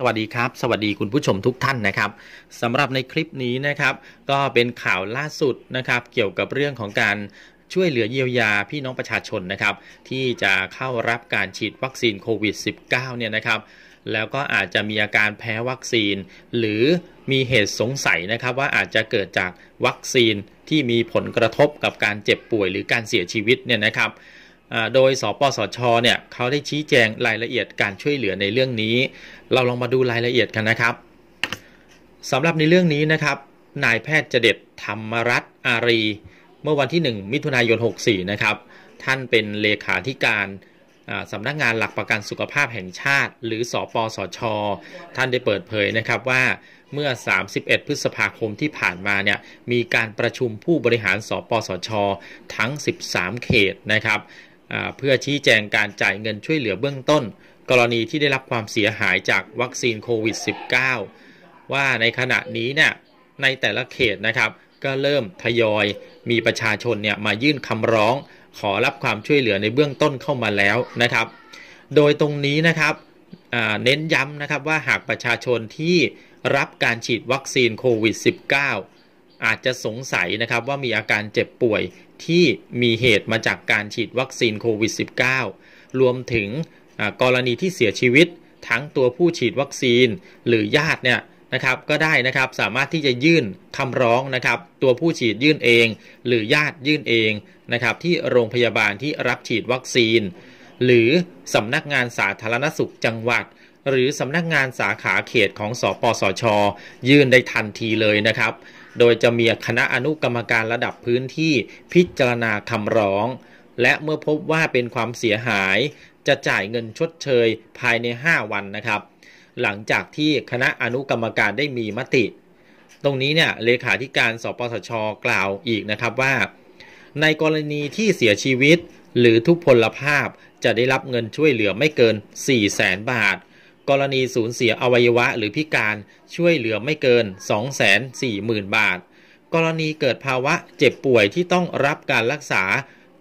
สวัสดีครับสวัสดีคุณผู้ชมทุกท่านนะครับสำหรับในคลิปนี้นะครับ ก็เป็นข่าวล่าสุดนะครับ เกี่ยวกับเรื่องของการช่วยเหลือเยียวยาพี่น้องประชาชนนะครับ ที่จะเข้ารับการฉีดวัคซีนโควิด -19 เนี่ยนะครับ แล้วก็อาจจะมีอาการแพ้วัคซีน หรือมีเหตุสงสัยนะครับ ว่าอาจจะเกิดจากวัคซีนที่มีผลกระทบกับการเจ็บป่วยหรือการเสียชีวิตเนี่ยนะครับโดยสปสช เนี่ยเขาได้ชี้แจงรายละเอียดการช่วยเหลือในเรื่องนี้ เราลองมาดูรายละเอียดกันนะครับสำหรับในเรื่องนี้นะครับ นายแพทย์เจเด็ธรรมรัตน์อารี เมื่อวันที่ 1 มิถุนายน 64นะครับ ท่านเป็นเลขาธิการสำนักงานหลักประกันสุขภาพแห่งชาติ หรือสอปสอชอท่านได้เปิดเผยนะครับว่าเมื่อ 31 พฤษภาคมที่ผ่านมาเนี่ยมีการประชุมผู้บริหารสอปสอชอทั้ง 13 เขตนะครับเพื่อชี้แจงการจ่ายเงินช่วยเหลือเบื้องต้น กรณีที่ได้รับความเสียหายจากวัคซีนโควิด -19 ว่าในขณะนี้เนี่ยในแต่ละเขตนะครับ ก็เริ่มทยอยมีประชาชนเนี่ยมายื่นคำร้อง ขอรับความช่วยเหลือในเบื้องต้นเข้ามาแล้วนะครับ โดยตรงนี้นะครับเน้นย้ำนะครับว่าหากประชาชนที่รับการฉีดวัคซีนโควิด -19 อาจจะสงสัยนะครับว่ามีอาการเจ็บป่วยที่มีเหตุมาจากการฉีดวัคซีนโควิด -19 รวมถึงกรณีที่เสียชีวิต ทั้งตัวผู้ฉีดวัคซีนหรือญาติเนี่ยนะครับก็ได้นะครับสามารถที่จะยื่นคำร้องนะครับ ตัวผู้ฉีดยื่นเอง หรือญาติยื่นเองนะครับ ที่โรงพยาบาลที่รับฉีดวัคซีน หรือสำนักงานสาธารณสุขจังหวัด หรือสำนักงานสาขาเขตของสอปสอชอยื่นได้ทันทีเลยนะครับโดยจะมีคณะอนุกรรมการระดับพื้นที่พิจารณาคำร้อง และเมื่อพบว่าเป็นความเสียหาย จะจ่ายเงินชดเชยภายใน 5 วันนะครับ หลังจากที่คณะอนุกรรมการได้มีมติ ตรงนี้เนี่ยเลขาธิการสปสชกล่าวอีกนะครับว่า ในกรณีที่เสียชีวิตหรือทุพพลภาพจะได้รับเงินช่วยเหลือไม่เกิน 4 0 0แสนบาทกรณีสูญเสียอวัยวะหรือพิการช่วยเหลือไม่เกิน240,000บาท กรณีเกิดภาวะเจ็บป่วยที่ต้องรับการรักษา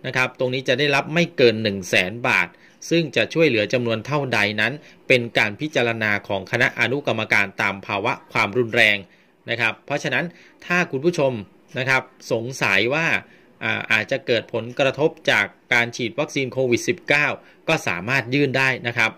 นะครับตรงนี้จะได้รับไม่เกิน1 0 0 0 0 0 บาท ซึ่งจะช่วยเหลือจำนวนเท่าใดนั้น เป็นการพิจารณาของคณะอนุกรรมการตามภาวะความรุนแรงนะครับเพราะฉะนั้นถ้าคุณผู้ชมนะครับสงสัยว่าอาจจะเกิดผลกระทบจากการฉีดวัคซีนโควิด -19 ก็สามารถยื่นได้นะครับ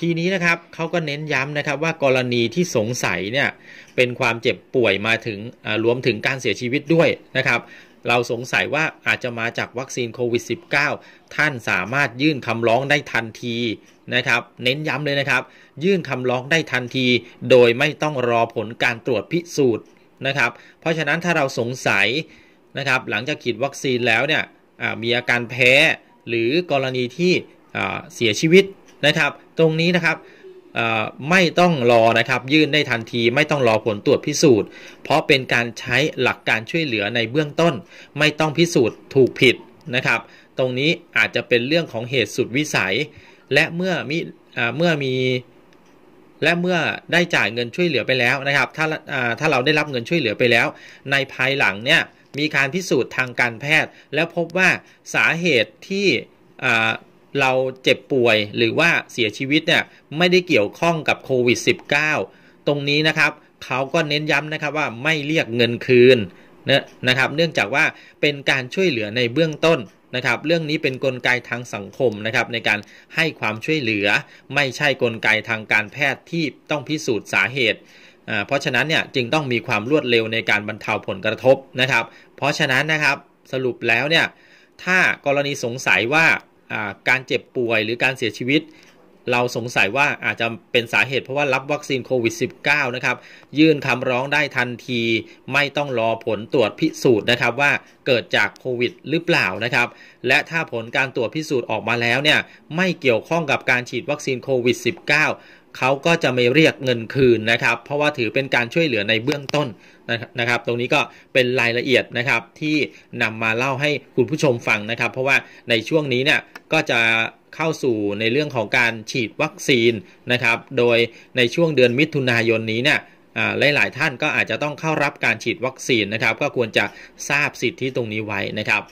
ทีนี้นะครับเขาก็เน้นย้ำนะครับว่ากรณีที่สงสัยเนี่ยเป็นความเจ็บป่วยมาถึงรวมถึงการเสียชีวิตด้วยนะครับเราสงสัยว่าอาจจะมาจากวัคซีนโควิด -19 ท่านสามารถยื่นคำร้องได้ทันทีนะครับเน้นย้ำเลยนะครับ ยื่นคำร้องได้ทันทีโดยไม่ต้องรอผลการตรวจพิสูจน์นะครับเพราะฉะนั้นถ้าเราสงสัยนะครับหลังจากฉีดวัคซีนแล้วเนี่ยมีอาการแพ้หรือกรณีที่เสียชีวิตนะครับตรงนี้นะครับไม่ต้องรอนะครับยื่นได้ทันทีไม่ต้องรอผลตรวจพิสูจน์ เพราะเป็นการใช้หลักการช่วยเหลือในเบื้องต้น ไม่ต้องพิสูจน์ถูกผิดนะครับ ตรงนี้อาจจะเป็นเรื่องของเหตุสุดวิสัย และเมื่อมีเมื่อมีและเมื่อได้จ่ายเงินช่วยเหลือไปแล้วนะครับ ถ้าถ้าเราได้รับเงินช่วยเหลือไปแล้ว ในภายหลังเนี่ยมีการพิสูจน์ทางการแพทย์ แล้วพบว่าสาเหตุที่เราเจ็บป่วยหรือว่าเสียชีวิตเนี่ยไม่ได้เกี่ยวข้องกับโควิด -19 ตรงนี้นะครับเขาก็เน้นย้ำนะครับว่าไม่เรียกเงินคืนนะนะครับ เนื่องจากว่าเป็นการช่วยเหลือในเบื้องต้นนะครับ เรื่องนี้เป็นนกลไกทางสังคมนะครับในการให้ความช่วยเหลือ ไม่ใช่กลไกทางการแพทย์ที่ต้องพิสูจน์สาเหตุ เพราะฉะนั้นเนี่ยจึงต้องมีความรวดเร็วในการบรรเทาผลกระทบนะครับ เพราะฉะนั้นนะครับสรุปแล้วเนี่ยถ้ากรณีสงสัยว่าการเจ็บป่วยหรือการเสียชีวิตเราสงสัยว่าอาจจะเป็นสาเหตุเพราะว่ารับวัคซีนโควิด -19 นะครับยื่นคำร้องได้ทันทีไม่ต้องรอผลตรวจพิสูจน์นะครับว่าเกิดจากโควิดหรือเปล่านะครับและถ้าผลการตรวจพิสูจน์ออกมาแล้วเนี่ยไม่เกี่ยวข้องกับการฉีดวัคซีนโควิด -19 เขาก็จะไม่เรียกเงินคืนนะครับ เพราะว่าถือเป็นการช่วยเหลือในเบื้องต้นนะครับ ตรงนี้ก็เป็นรายละเอียดนะครับที่นำมาเล่าให้คุณผู้ชมฟังนะครับ เพราะว่าในช่วงนี้เนี่ยก็จะเข้าสู่ในเรื่องของการฉีดวัคซีนนะครับ โดยในช่วงเดือนมิถุนายนนี้เนี่ยหลายหลายท่านก็อาจจะต้องเข้ารับการฉีดวัคซีนนะครับ ก็ควรจะทราบสิทธิตรงนี้ไว้นะครับ